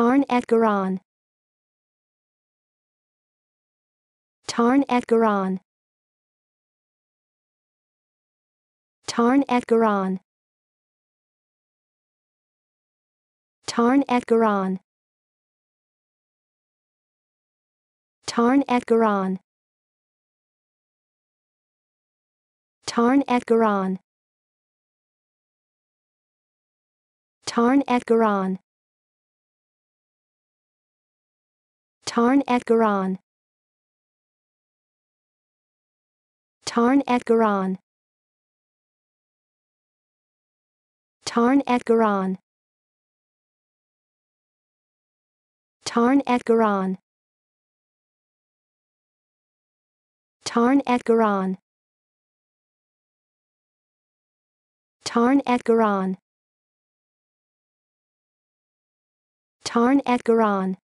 Tarn at Garon. Tarn at Garon. Tarn at Garon. Tarn at Garon. Tarn at Garon. Tarn at Garon. Tarn at Garon. Tarn at Garon. Tarn at Garon. Tarn at Garon. Tarn at Garon. Tarn at Garon. Tarn at Garon. Tarn at Garon.